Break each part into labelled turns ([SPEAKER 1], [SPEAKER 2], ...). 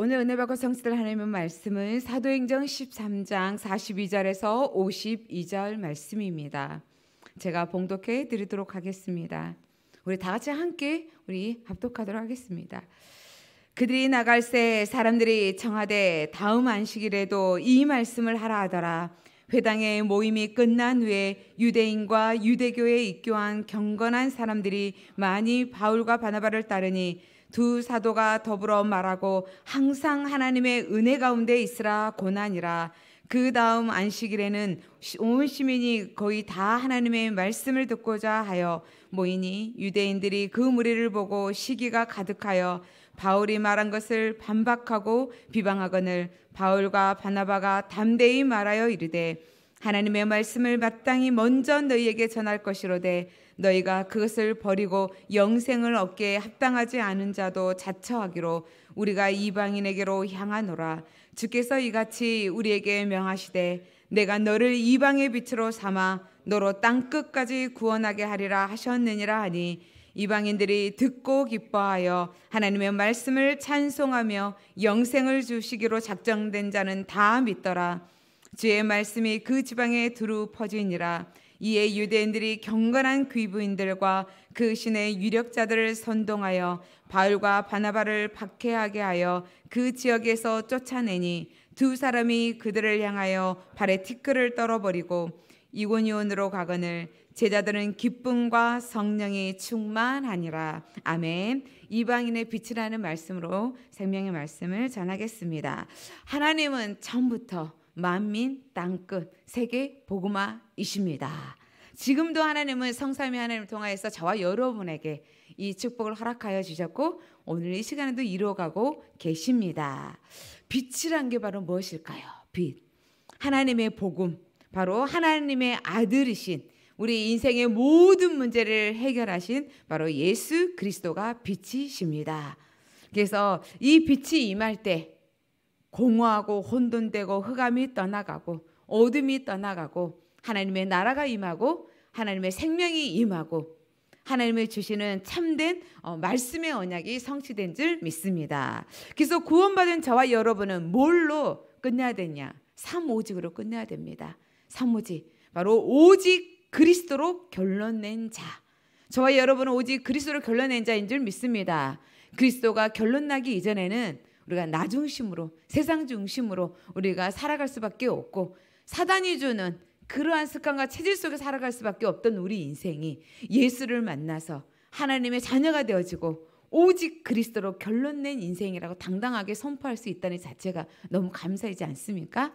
[SPEAKER 1] 오늘 은혜 받고 성취될 하나님의 말씀은 사도행전 13장 42절에서 52절 말씀입니다. 제가 봉독해 드리도록 하겠습니다. 우리 다 같이 함께 우리 합독하도록 하겠습니다. 그들이 나갈 새 사람들이 청하되 다음 안식일에도 이 말씀을 하라 하더라. 회당의 모임이 끝난 후에 유대인과 유대교에 입교한 경건한 사람들이 많이 바울과 바나바를 따르니 두 사도가 더불어 말하고 항상 하나님의 은혜 가운데 있으라 고난이라 그 다음 안식일에는 온 시민이 거의 다 하나님의 말씀을 듣고자 하여 모이니 유대인들이 그 무리를 보고 시기가 가득하여 바울이 말한 것을 반박하고 비방하거늘 바울과 바나바가 담대히 말하여 이르되 하나님의 말씀을 마땅히 먼저 너희에게 전할 것이로되 너희가 그것을 버리고 영생을 얻기에 합당하지 않은 자도 자처하기로 우리가 이방인에게로 향하노라 주께서 이같이 우리에게 명하시되 내가 너를 이방의 빛으로 삼아 너로 땅 끝까지 구원하게 하리라 하셨느니라 하니 이방인들이 듣고 기뻐하여 하나님의 말씀을 찬송하며 영생을 주시기로 작정된 자는 다 믿더라. 주의 말씀이 그 지방에 두루 퍼지니라. 이에 유대인들이 경건한 귀부인들과 그 신의 유력자들을 선동하여 바울과 바나바를 박해하게 하여 그 지역에서 쫓아내니 두 사람이 그들을 향하여 발에 티끌을 떨어버리고 이곤이온으로 가거늘 제자들은 기쁨과 성령이 충만하니라. 아멘. 이방인의 빛이라는 말씀으로 생명의 말씀을 전하겠습니다. 하나님은 처음부터 만민 땅끝 세계 복음화이십니다. 지금도 하나님은 성삼위 하나님을 통하여서 저와 여러분에게 이 축복을 허락하여 주셨고 오늘 이 시간에도 이루어가고 계십니다. 빛이란 게 바로 무엇일까요? 빛. 하나님의 복음. 바로 하나님의 아들이신 우리 인생의 모든 문제를 해결하신 바로 예수 그리스도가 빛이십니다. 그래서 이 빛이 임할 때 공허하고 혼돈되고 흑암이 떠나가고 어둠이 떠나가고 하나님의 나라가 임하고 하나님의 생명이 임하고 하나님의 주시는 참된 어, 말씀의 언약이 성취된 줄 믿습니다. 그래서 구원받은 저와 여러분은 뭘로 끝내야 되냐? 삼오직으로 끝내야 됩니다. 삼오직. 바로 오직 그리스도로 결론낸 자. 저와 여러분은 오직 그리스도로 결론낸 자인 줄 믿습니다. 그리스도가 결론나기 이전에는 우리가 나 중심으로 세상 중심으로 우리가 살아갈 수밖에 없고 사단이 주는 그러한 습관과 체질 속에 살아갈 수밖에 없던 우리 인생이 예수를 만나서 하나님의 자녀가 되어지고 오직 그리스도로 결론낸 인생이라고 당당하게 선포할 수 있다는 자체가 너무 감사하지 않습니까?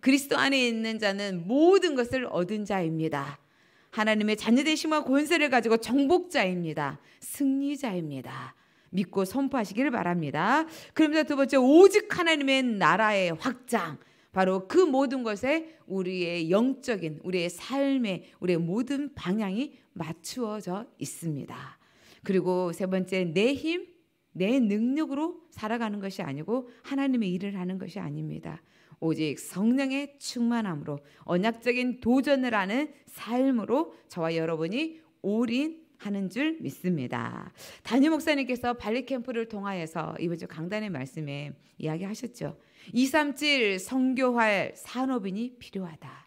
[SPEAKER 1] 그리스도 안에 있는 자는 모든 것을 얻은 자입니다. 하나님의 자녀되심과 권세를 가지고 정복자입니다. 승리자입니다. 믿고 선포하시기를 바랍니다. 그러면서 두 번째 오직 하나님의 나라의 확장 바로 그 모든 것에 우리의 영적인 우리의 삶의 우리의 모든 방향이 맞추어져 있습니다. 그리고 세 번째 내 힘, 내 능력으로 살아가는 것이 아니고 하나님의 일을 하는 것이 아닙니다. 오직 성령의 충만함으로 언약적인 도전을 하는 삶으로 저와 여러분이 올인 하는 줄 믿습니다. 단임 목사님께서 발리 캠프를 통하여서 이번 주 강단의 말씀에 이야기하셨죠. 237 성교할 산업인이 필요하다.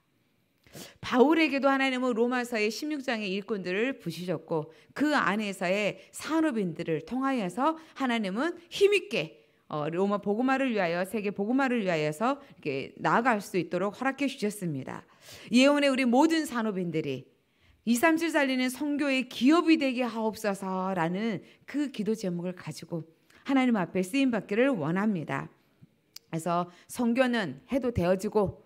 [SPEAKER 1] 바울에게도 하나님은 로마서의 16장의 일꾼들을 부시셨고 그 안에서의 산업인들을 통하여서 하나님은 힘있게 어, 로마 보고마를 위하여 세계 보고마를 위하여서 이렇게 나아갈 수 있도록 허락해 주셨습니다. 예언의 우리 모든 산업인들이 237 살리는 성교의 기업이 되게 하옵소서라는 그 기도 제목을 가지고 하나님 앞에 쓰임 받기를 원합니다. 그래서 성교는 해도 되어지고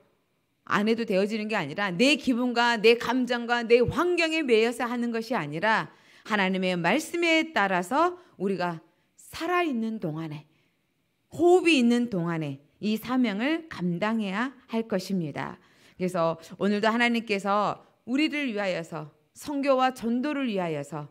[SPEAKER 1] 안 해도 되어지는 게 아니라 내 기분과 내 감정과 내 환경에 매여서 하는 것이 아니라 하나님의 말씀에 따라서 우리가 살아있는 동안에 호흡이 있는 동안에 이 사명을 감당해야 할 것입니다. 그래서 오늘도 하나님께서 우리를 위하여서 성교와 전도를 위하여서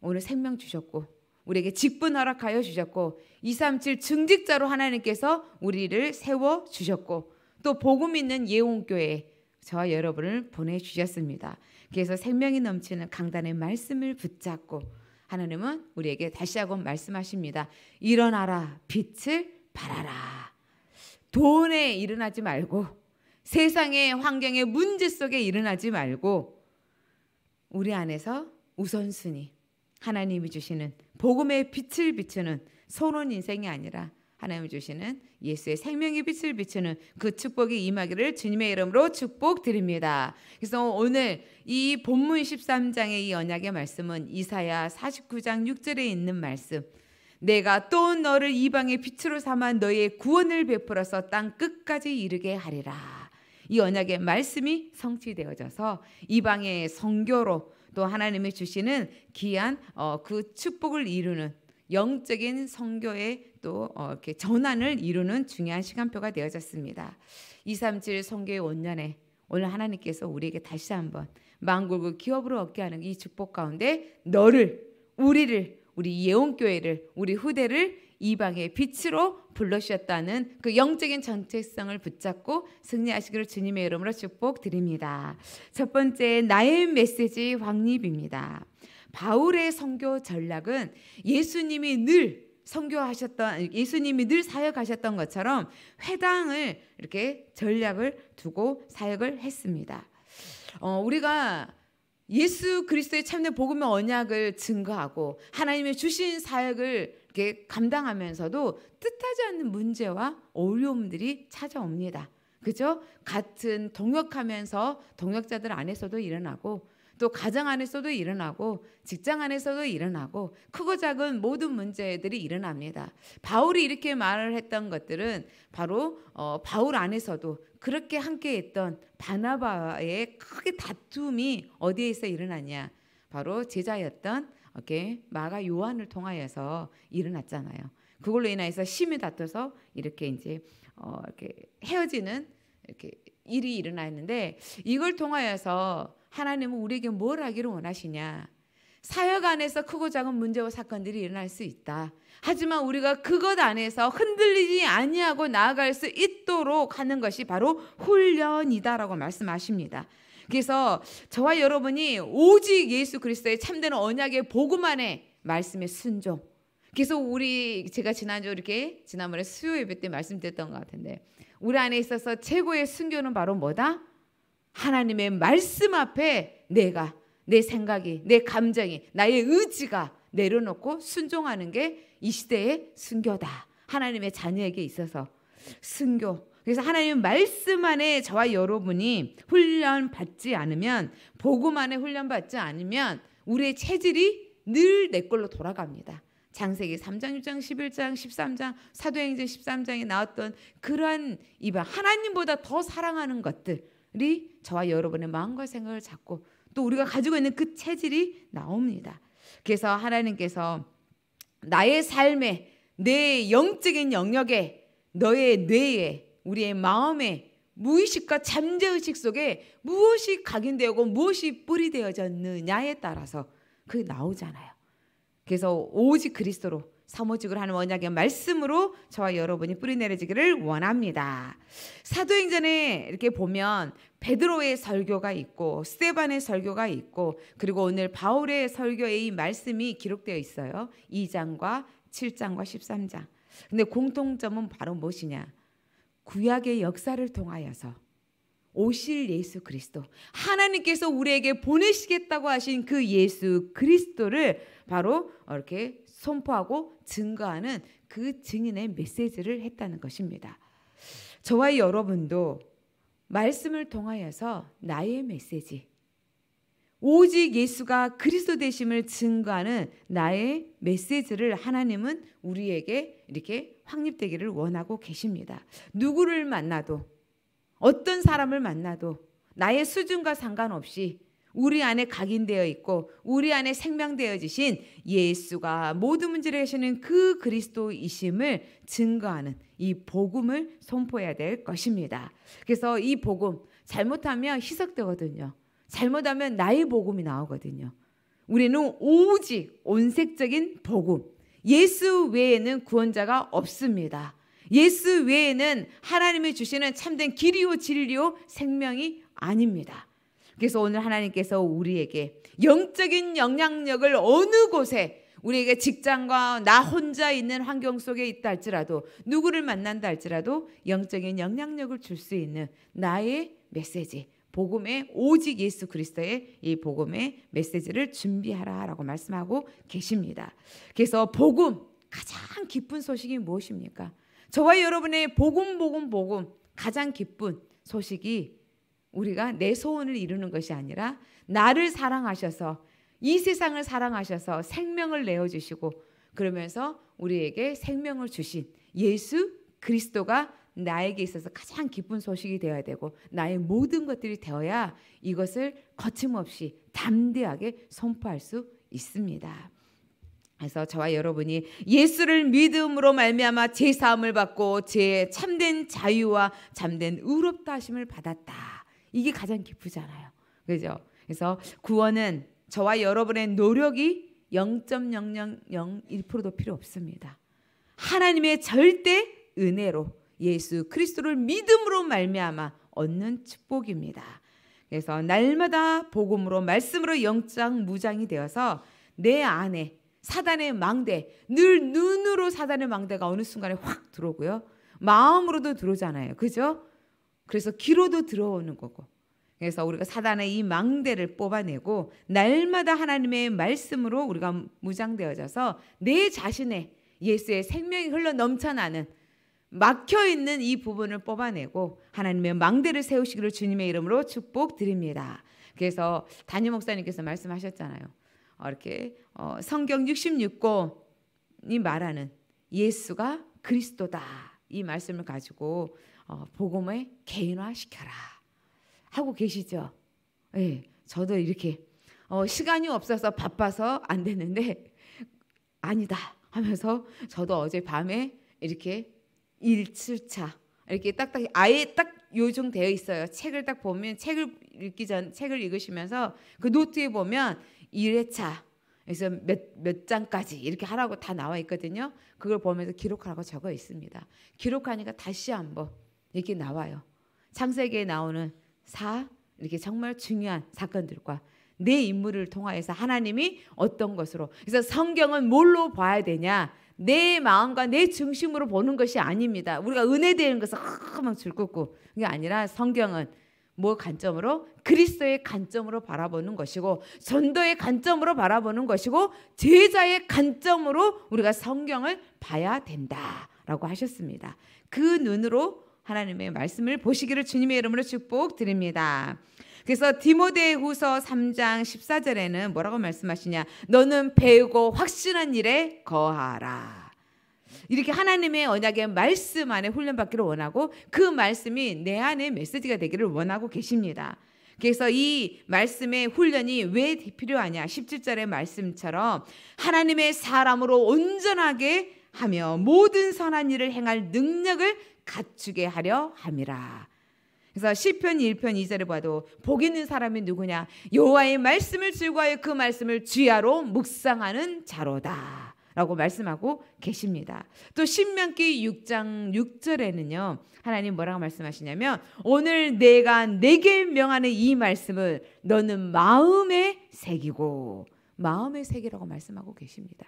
[SPEAKER 1] 오늘 생명 주셨고 우리에게 직분 허락하여 주셨고 237 증직자로 하나님께서 우리를 세워 주셨고 또 복음 있는 예원교회 저와 여러분을 보내 주셨습니다. 그래서 생명이 넘치는 강단의 말씀을 붙잡고 하나님은 우리에게 다시 한번 말씀하십니다. 일어나라 빛을 발하라. 돈에 일어나지 말고 세상의 환경의 문제 속에 일어나지 말고 우리 안에서 우선순위 하나님이 주시는 복음의 빛을 비추는 소원 인생이 아니라 하나님이 주시는 예수의 생명의 빛을 비추는 그 축복이 임하기를 주님의 이름으로 축복드립니다. 그래서 오늘 이 본문 13장의 이 언약의 말씀은 이사야 49장 6절에 있는 말씀. 내가 또 너를 이방의 빛으로 삼아 너의 구원을 베풀어서 땅 끝까지 이르게 하리라. 이 언약의 말씀이 성취되어져서 이방의 성교로 또 하나님이 주시는 귀한 어, 그 축복을 이루는 영적인 성교의 또 어, 이렇게 전환을 이루는 중요한 시간표가 되어졌습니다. 237 성교의 원년에 오늘 하나님께서 우리에게 다시 한번 망골고 기업으로 얻게 하는 이 축복 가운데 너를 우리를 우리 예원교회를 우리 후대를 이방의 빛으로 불러주셨다는 그 영적인 정체성을 붙잡고 승리하시기를 주님의 이름으로 축복드립니다. 첫 번째 나의 메시지 확립입니다. 바울의 선교 전략은 예수님이 늘 선교하셨던 예수님이 늘 사역하셨던 것처럼 회당을 이렇게 전략을 두고 사역을 했습니다. 어, 우리가 예수 그리스도의 참된 복음의 언약을 증거하고 하나님의 주신 사역을 감당하면서도 뜻하지 않는 문제와 어려움들이 찾아옵니다. 그죠? 같은 동역하면서 동역자들 안에서도 일어나고 또 가정 안에서도 일어나고 직장 안에서도 일어나고 크고 작은 모든 문제들이 일어납니다. 바울이 이렇게 말을 했던 것들은 바로 어, 바울 안에서도 그렇게 함께 했던 바나바의 크게 다툼이 어디에서 일어났냐? 바로 제자였던 이렇게 마가 요한을 통하여서 일어났잖아요. 그걸로 인해서 심이 다퉈서 이렇게 이제 어 이렇게 헤어지는 이렇게 일이 일어났는데 이걸 통하여서 하나님은 우리에게 뭘 하기를 원하시냐? 사역 안에서 크고 작은 문제와 사건들이 일어날 수 있다. 하지만 우리가 그것 안에서 흔들리지 아니하고 나아갈 수 있도록 하는 것이 바로 훈련이다라고 말씀하십니다. 그래서 저와 여러분이 오직 예수 그리스도의 참된 언약의 복음 안에 말씀의 순종. 그래서 우리 제가 지난주 이렇게 지난번에 수요 예배 때 말씀드렸던 것 같은데 우리 안에 있어서 최고의 순교는 바로 뭐다? 하나님의 말씀 앞에 내가 내 생각이 내 감정이 나의 의지가 내려놓고 순종하는 게 이 시대의 순교다. 하나님의 자녀에게 있어서 순교 그래서 하나님 말씀 안에 저와 여러분이 훈련 받지 않으면 복음 안에 훈련 받지 않으면 우리의 체질이 늘 내 걸로 돌아갑니다. 장세기 3장, 6장, 11장, 13장, 사도행전 13장에 나왔던 그러 이방 하나님보다 더 사랑하는 것들이 저와 여러분의 마음과 생각을 잡고 또 우리가 가지고 있는 그 체질이 나옵니다. 그래서 하나님께서 나의 삶에 내 영적인 영역에 너의 뇌에 우리의 마음에 무의식과 잠재의식 속에 무엇이 각인되고 무엇이 뿌리되어졌느냐에 따라서 그게 나오잖아요. 그래서 오직 그리스도로 사모직을 하는 원약의 말씀으로 저와 여러분이 뿌리내려지기를 원합니다. 사도행전에 이렇게 보면 베드로의 설교가 있고 스테반의 설교가 있고 그리고 오늘 바울의 설교의 이 말씀이 기록되어 있어요. 2장과 7장과 13장. 근데 공통점은 바로 무엇이냐? 구약의 역사를 통하여서 오실 예수 그리스도 하나님께서 우리에게 보내시겠다고 하신 그 예수 그리스도를 바로 이렇게 선포하고 증거하는 그 증인의 메시지를 했다는 것입니다. 저와 여러분도 말씀을 통하여서 나의 메시지, 오직 예수가 그리스도 되심을 증거하는 나의 메시지를 하나님은 우리에게 이렇게 확립되기를 원하고 계십니다. 누구를 만나도 어떤 사람을 만나도 나의 수준과 상관없이 우리 안에 각인되어 있고 우리 안에 생명되어지신 예수가 모든 문제를 해시는 그 그리스도이심을 증거하는 이 복음을 선포해야 될 것입니다. 그래서 이 복음 잘못하면 희석되거든요. 잘못하면 나의 복음이 나오거든요. 우리는 오직 온색적인 복음. 예수 외에는 구원자가 없습니다. 예수 외에는 하나님이 주시는 참된 길이요 진리요 생명이 아닙니다. 그래서 오늘 하나님께서 우리에게 영적인 영향력을 어느 곳에 우리에게 직장과 나 혼자 있는 환경 속에 있다 할지라도 누구를 만난다 할지라도 영적인 영향력을 줄 수 있는 나의 메시지 복음의 오직 예수 그리스도의 이 복음의 메시지를 준비하라라고 말씀하고 계십니다. 그래서 복음 가장 기쁜 소식이 무엇입니까? 저와 여러분의 복음 복음 복음 가장 기쁜 소식이 우리가 내 소원을 이루는 것이 아니라 나를 사랑하셔서 이 세상을 사랑하셔서 생명을 내어 주시고 그러면서 우리에게 생명을 주신 예수 그리스도가 나에게 있어서 가장 기쁜 소식이 되어야 되고 나의 모든 것들이 되어야 이것을 거침없이 담대하게 선포할 수 있습니다. 그래서 저와 여러분이 예수를 믿음으로 말미암아 제 사함을 받고 제 참된 자유와 참된 의롭다 하심을 받았다. 이게 가장 기쁘잖아요. 그죠? 그래서 구원은 저와 여러분의 노력이 0.0001%도 필요 없습니다. 하나님의 절대 은혜로 예수 그리스도를 믿음으로 말미암아 얻는 축복입니다. 그래서 날마다 복음으로 말씀으로 영장 무장이 되어서 내 안에 사단의 망대 늘 눈으로 사단의 망대가 어느 순간에 확 들어오고요. 마음으로도 들어오잖아요. 그죠? 그래서 귀로도 들어오는 거고. 그래서 우리가 사단의 이 망대를 뽑아내고 날마다 하나님의 말씀으로 우리가 무장되어져서 내 자신의 예수의 생명이 흘러 넘쳐나는 막혀 있는 이 부분을 뽑아내고 하나님의 망대를 세우시기를 주님의 이름으로 축복드립니다. 그래서 단임 목사님께서 말씀하셨잖아요. 어, 이렇게 어, 성경 66권이 말하는 예수가 그리스도다 이 말씀을 가지고 어, 복음의 개인화 시켜라 하고 계시죠. 예, 저도 이렇게 시간이 없어서 바빠서 안 되는데 아니다 하면서 저도 어제 밤에 이렇게 1주차 이렇게 딱딱 아예 딱 요정되어 있어요. 책을 딱 보면 책을 읽기 전 책을 읽으시면서 그 노트에 보면 1회차 그래서 몇, 몇 장까지 이렇게 하라고 다 나와 있거든요. 그걸 보면서 기록하라고 적어 있습니다. 기록하니까 다시 한번 이렇게 나와요. 창세기에 나오는 사 이렇게 정말 중요한 사건들과 내 인물을 통하여서 하나님이 어떤 것으로 그래서 성경은 뭘로 봐야 되냐? 내 마음과 내 중심으로 보는 것이 아닙니다. 우리가 은혜 되는 것을 막 줄긋고 그게 아니라 성경은 뭐 관점으로 그리스도의 관점으로 바라보는 것이고 전도의 관점으로 바라보는 것이고 제자의 관점으로 우리가 성경을 봐야 된다라고 하셨습니다. 그 눈으로 하나님의 말씀을 보시기를 주님의 이름으로 축복드립니다. 그래서 디모데후서 3장 14절에는 뭐라고 말씀하시냐? 너는 배우고 확신한 일에 거하라. 이렇게 하나님의 언약의 말씀 안에 훈련받기를 원하고 그 말씀이 내 안에 메시지가 되기를 원하고 계십니다. 그래서 이 말씀의 훈련이 왜 필요하냐? 17절의 말씀처럼 하나님의 사람으로 온전하게 하며 모든 선한 일을 행할 능력을 갖추게 하려 함이라. 그래서 시편 1편 2절에 봐도 복 있는 사람이 누구냐? 여호와의 말씀을 즐거워해 그 말씀을 주야로 묵상하는 자로다. 라고 말씀하고 계십니다. 또 신명기 6장 6절에는요. 하나님 뭐라고 말씀하시냐면 오늘 내가 내게 명하는 이 말씀을 너는 마음에 새기고 마음의 세계라고 말씀하고 계십니다.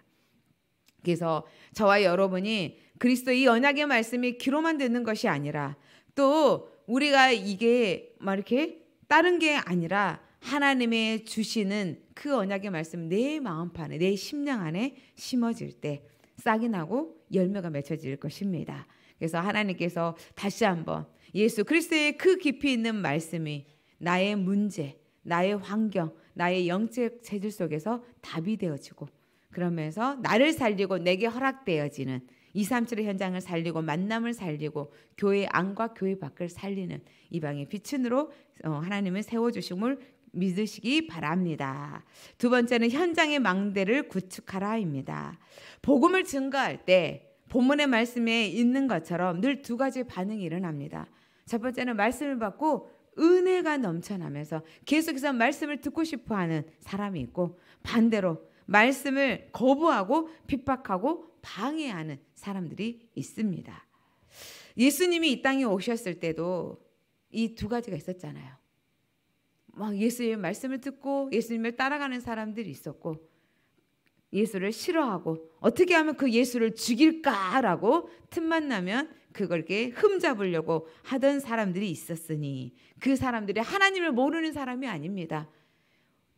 [SPEAKER 1] 그래서 저와 여러분이 그리스도 이 언약의 말씀이 귀로만 듣는 것이 아니라 또 우리가 이게 막 이렇게 다른 게 아니라 하나님의 주시는 그 언약의 말씀 내 마음판에 내 심령 안에 심어질 때 싹이 나고 열매가 맺혀질 것입니다. 그래서 하나님께서 다시 한번 예수 그리스도의 그 깊이 있는 말씀이 나의 문제, 나의 환경, 나의 영적 체질 속에서 답이 되어지고 그러면서 나를 살리고 내게 허락되어지는 이삼칠의 현장을 살리고 만남을 살리고 교회 안과 교회 밖을 살리는 이방의 빛으로 어, 하나님을 세워주심을 믿으시기 바랍니다. 두 번째는 현장의 망대를 구축하라입니다. 복음을 증거할 때 본문의 말씀에 있는 것처럼 늘 두 가지 반응이 일어납니다. 첫 번째는 말씀을 받고 은혜가 넘쳐나면서 계속해서 말씀을 듣고 싶어 하는 사람이 있고 반대로 말씀을 거부하고 핍박하고 방해하는 사람들이 있습니다. 예수님이 이 땅에 오셨을 때도 이 두 가지가 있었잖아요. 막 예수님의 말씀을 듣고 예수님을 따라가는 사람들이 있었고 예수를 싫어하고 어떻게 하면 그 예수를 죽일까라고 틈만 나면 그걸 게 흠잡으려고 하던 사람들이 있었으니 그 사람들이 하나님을 모르는 사람이 아닙니다.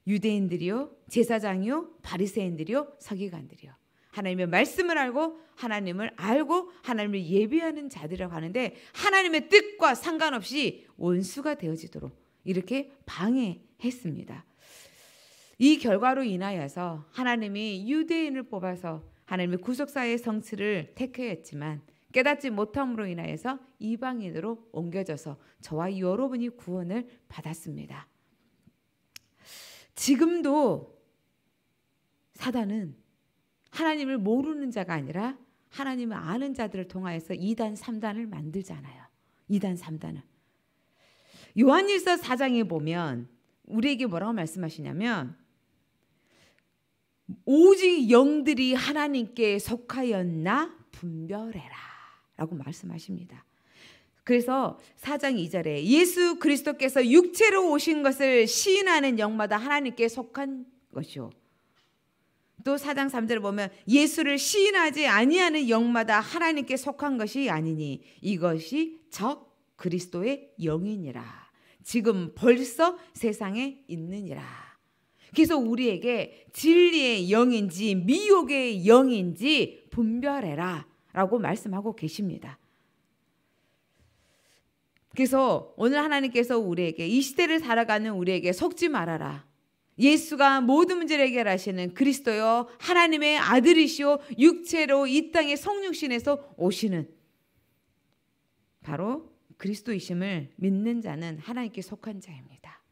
[SPEAKER 1] 유대인들이요, 제사장이요, 바리새인들이요, 서기관들이요. 하나님의 말씀을 알고 하나님을 알고 하나님을 예비하는 자들이라고 하는데 하나님의 뜻과 상관없이 원수가 되어지도록 이렇게 방해했습니다. 이 결과로 인하여서 하나님이 유대인을 뽑아서 하나님의 구속사의 성취를 택해했지만 깨닫지 못함으로 인하여서 이방인으로 옮겨져서 저와 여러분이 구원을 받았습니다. 지금도 사단은 하나님을 모르는 자가 아니라 하나님을 아는 자들을 통하여서 2단, 3단을 만들잖아요. 2단, 3단을. 요한일서 4장에 보면 우리에게 뭐라고 말씀하시냐면 오직 영들이 하나님께 속하였나 분별해라 라고 말씀하십니다. 그래서 4장 2절에 예수 그리스도께서 육체로 오신 것을 시인하는 영마다 하나님께 속한 것이요. 또사장 3절을 보면 예수를 시인하지 아니하는 영마다 하나님께 속한 것이 아니니 이것이 적 그리스도의 영이니라. 지금 벌써 세상에 있느니라. 그래서 우리에게 진리의 영인지 미혹의 영인지 분별해라 라고 말씀하고 계십니다. 그래서 오늘 하나님께서 우리에게 이 시대를 살아가는 우리에게 속지 말아라. 예수가 모든 문제를 해결하시는 그리스도요 하나님의 아들이시오 육체로 이땅의 성육신에서 오시는 바로 그리스도이심을 믿는 자는 하나님께 속한 자입니다.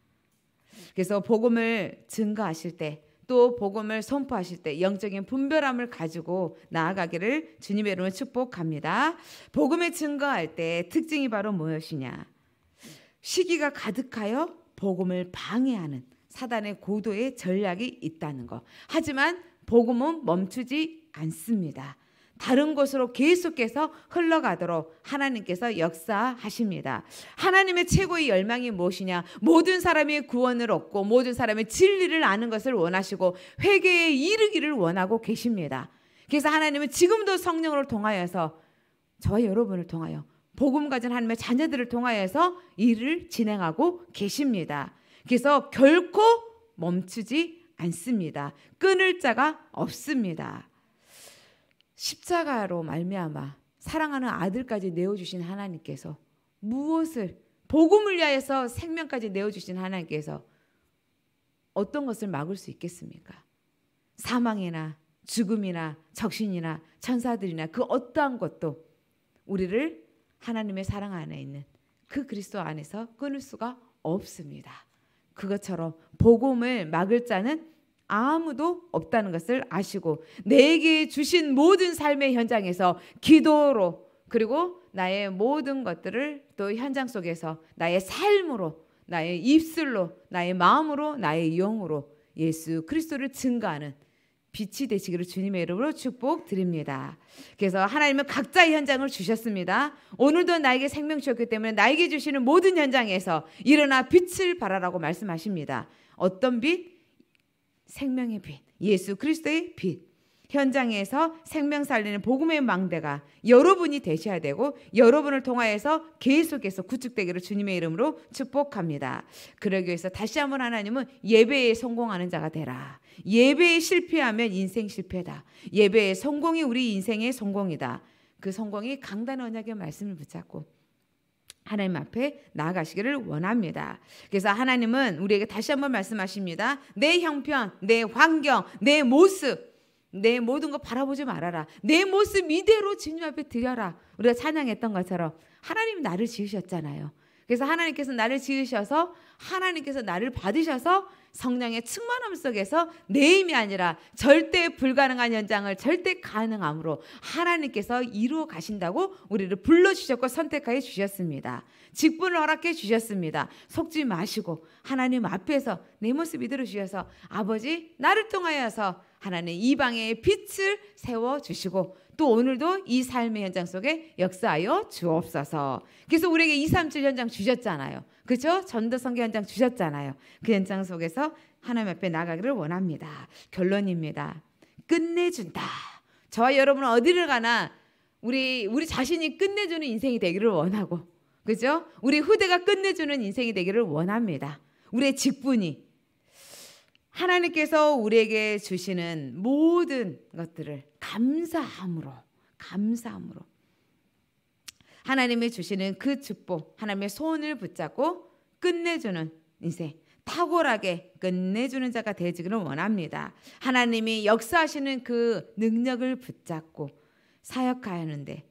[SPEAKER 1] 그래서 복음을 증거하실 때 또 복음을 선포하실 때 영적인 분별함을 가지고 나아가기를 주님의 이름으로 축복합니다. 복음을 증거할 때 특징이 바로 무엇이냐? 시기가 가득하여 복음을 방해하는 사단의 고도의 전략이 있다는 것. 하지만 복음은 멈추지 않습니다. 다른 곳으로 계속해서 흘러가도록 하나님께서 역사하십니다. 하나님의 최고의 열망이 무엇이냐? 모든 사람이 구원을 얻고 모든 사람이 진리를 아는 것을 원하시고 회개에 이르기를 원하고 계십니다. 그래서 하나님은 지금도 성령을 통하여서 저와 여러분을 통하여 복음 가진 하나님의 자녀들을 통하여서 일을 진행하고 계십니다. 그래서 결코 멈추지 않습니다. 끊을 자가 없습니다. 십자가로 말미암아 사랑하는 아들까지 내어 주신 하나님께서 무엇을 복음을 위하여서 생명까지 내어 주신 하나님께서 어떤 것을 막을 수 있겠습니까? 사망이나 죽음이나 적신이나 천사들이나 그 어떠한 것도 우리를 하나님의 사랑 안에 있는 그 그리스도 안에서 끊을 수가 없습니다. 그것처럼 복음을 막을 자는 아무도 없다는 것을 아시고 내게 주신 모든 삶의 현장에서 기도로 그리고 나의 모든 것들을 또 현장 속에서 나의 삶으로 나의 입술로 나의 마음으로 나의 영으로 예수 그리스도를 증가하는 빛이 되시기를 주님의 이름으로 축복드립니다. 그래서 하나님은 각자의 현장을 주셨습니다. 오늘도 나에게 생명 주셨기 때문에 나에게 주시는 모든 현장에서 일어나 빛을 발하라고 말씀하십니다. 어떤 빛? 생명의 빛. 예수 그리스도의 빛. 현장에서 생명 살리는 복음의 망대가 여러분이 되셔야 되고 여러분을 통하여서 계속해서 구축되기를 주님의 이름으로 축복합니다. 그러기 위해서 다시 한번 하나님은 예배에 성공하는 자가 되라. 예배에 실패하면 인생 실패다. 예배의 성공이 우리 인생의 성공이다. 그 성공이 강단 언약의 말씀을 붙잡고 하나님 앞에 나아가시기를 원합니다. 그래서 하나님은 우리에게 다시 한번 말씀하십니다. 내 형편, 내 환경, 내 모습, 내 모든 거 바라보지 말아라. 내 모습 이대로 주님 앞에 드려라. 우리가 찬양했던 것처럼 하나님 나를 지으셨잖아요. 그래서 하나님께서 나를 지으셔서 하나님께서 나를 받으셔서 성령의 충만함 속에서 내 힘이 아니라 절대 불가능한 현장을 절대 가능함으로 하나님께서 이루어 가신다고 우리를 불러 주셨고 선택하여 주셨습니다. 직분을 허락해 주셨습니다. 속지 마시고 하나님 앞에서 내 모습 이대로 주셔서 아버지 나를 통하여서 하나님 이방의 빛을 세워 주시고 또 오늘도 이 삶의 현장 속에 역사하여 주옵소서. 그래서 우리에게 2, 3, 7 현장 주셨잖아요. 그렇죠? 전도 성교 현장 주셨잖아요. 그 현장 속에서 하나님 앞에 나가기를 원합니다. 결론입니다. 끝내준다. 저와 여러분은 어디를 가나 우리 우리 자신이 끝내주는 인생이 되기를 원하고 그죠? 우리 후대가 끝내주는 인생이 되기를 원합니다. 우리의 직분이 하나님께서 우리에게 주시는 모든 것들을 감사함으로, 감사함으로. 하나님이 주시는 그 축복, 하나님의 손을 붙잡고 끝내주는 인생, 탁월하게 끝내주는 자가 되지기를 원합니다. 하나님이 역사하시는 그 능력을 붙잡고 사역하는데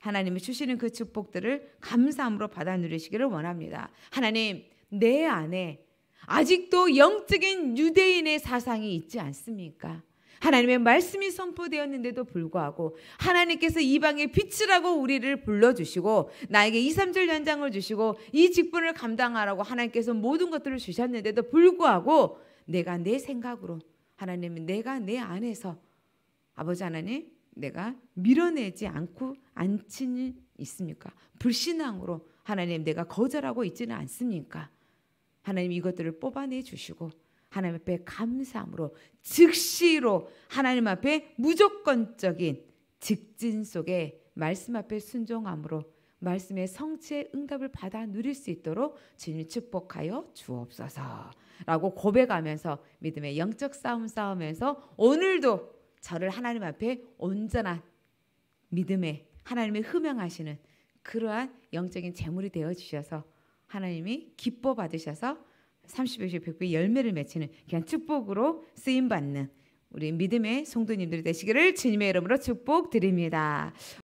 [SPEAKER 1] 하나님이 주시는 그 축복들을 감사함으로 받아 누리시기를 원합니다. 하나님, 내 안에 아직도 영적인 유대인의 사상이 있지 않습니까? 하나님의 말씀이 선포되었는데도 불구하고 하나님께서 이방의 빛이라고 우리를 불러주시고 나에게 2, 3절 연장을 주시고 이 직분을 감당하라고 하나님께서 모든 것들을 주셨는데도 불구하고 내가 내 생각으로 하나님 내가 내 안에서 아버지 하나님 내가 밀어내지 않고 앉히는 있습니까? 불신앙으로 하나님 내가 거절하고 있지는 않습니까? 하나님 이것들을 뽑아내 주시고 하나님 앞에 감사함으로 즉시로 하나님 앞에 무조건적인 직진 속에 말씀 앞에 순종함으로 말씀의 성취의 응답을 받아 누릴 수 있도록 주님 축복하여 주옵소서라고 고백하면서 믿음의 영적 싸움 싸우면서 오늘도 저를 하나님 앞에 온전한 믿음의 하나님의 흠양하시는 그러한 영적인 재물이 되어 주셔서 하나님이 기뻐 받으셔서 30배, 100배 열매를 맺히는 그냥 축복으로 쓰임 받는 우리 믿음의 성도님들이 되시기를 주님의 이름으로 축복드립니다.